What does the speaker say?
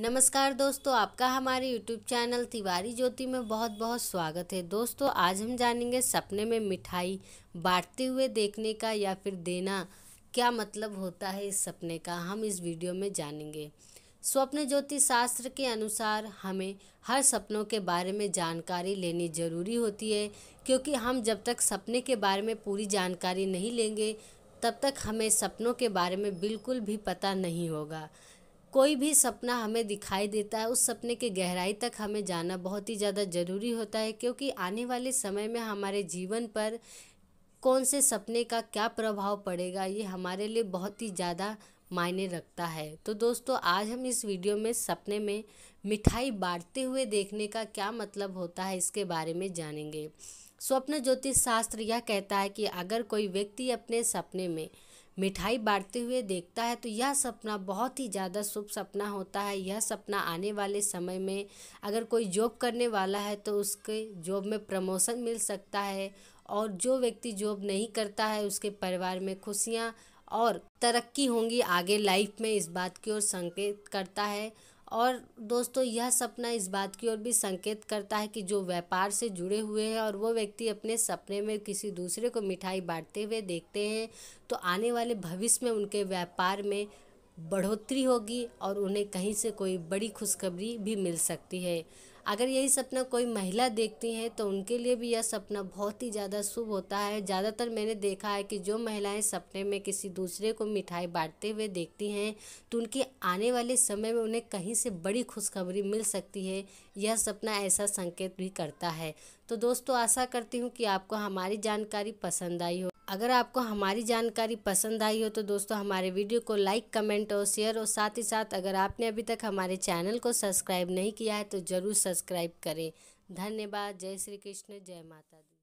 नमस्कार दोस्तों आपका हमारे यूट्यूब चैनल तिवारी ज्योति में बहुत बहुत स्वागत है दोस्तों आज हम जानेंगे सपने में मिठाई बांटते हुए देखने का या फिर देना क्या मतलब होता है इस सपने का हम इस वीडियो में जानेंगे स्वप्न ज्योति शास्त्र के अनुसार हमें हर सपनों के बारे में जानकारी लेनी जरूरी होती है क्योंकि हम जब तक सपने के बारे में पूरी जानकारी नहीं लेंगे तब तक हमें सपनों के बारे में बिल्कुल भी पता नहीं होगा कोई भी सपना हमें दिखाई देता है उस सपने के गहराई तक हमें जाना बहुत ही ज़्यादा ज़रूरी होता है क्योंकि आने वाले समय में हमारे जीवन पर कौन से सपने का क्या प्रभाव पड़ेगा ये हमारे लिए बहुत ही ज़्यादा मायने रखता है तो दोस्तों आज हम इस वीडियो में सपने में मिठाई बांटते हुए देखने का क्या मतलब होता है इसके बारे में जानेंगे स्वप्न ज्योतिष शास्त्र यह कहता है कि अगर कोई व्यक्ति अपने सपने में मिठाई बांटते हुए देखता है तो यह सपना बहुत ही ज़्यादा शुभ सपना होता है यह सपना आने वाले समय में अगर कोई जॉब करने वाला है तो उसके जॉब में प्रमोशन मिल सकता है और जो व्यक्ति जॉब नहीं करता है उसके परिवार में खुशियाँ और तरक्की होंगी आगे लाइफ में इस बात की ओर संकेत करता है और दोस्तों यह सपना इस बात की ओर भी संकेत करता है कि जो व्यापार से जुड़े हुए हैं और वो व्यक्ति अपने सपने में किसी दूसरे को मिठाई बांटते हुए देखते हैं तो आने वाले भविष्य में उनके व्यापार में बढ़ोतरी होगी और उन्हें कहीं से कोई बड़ी खुशखबरी भी मिल सकती है अगर यही सपना कोई महिला देखती हैं तो उनके लिए भी यह सपना बहुत ही ज़्यादा शुभ होता है ज़्यादातर मैंने देखा है कि जो महिलाएं सपने में किसी दूसरे को मिठाई बांटते हुए देखती हैं तो उनके आने वाले समय में उन्हें कहीं से बड़ी खुशखबरी मिल सकती है यह सपना ऐसा संकेत भी करता है तो दोस्तों आशा करती हूँ कि आपको हमारी जानकारी पसंद आई हो अगर आपको हमारी जानकारी पसंद आई हो तो दोस्तों हमारे वीडियो को लाइक कमेंट और शेयर और साथ ही साथ अगर आपने अभी तक हमारे चैनल को सब्सक्राइब नहीं किया है तो ज़रूर सब्सक्राइब करें धन्यवाद जय श्री कृष्ण जय माता दी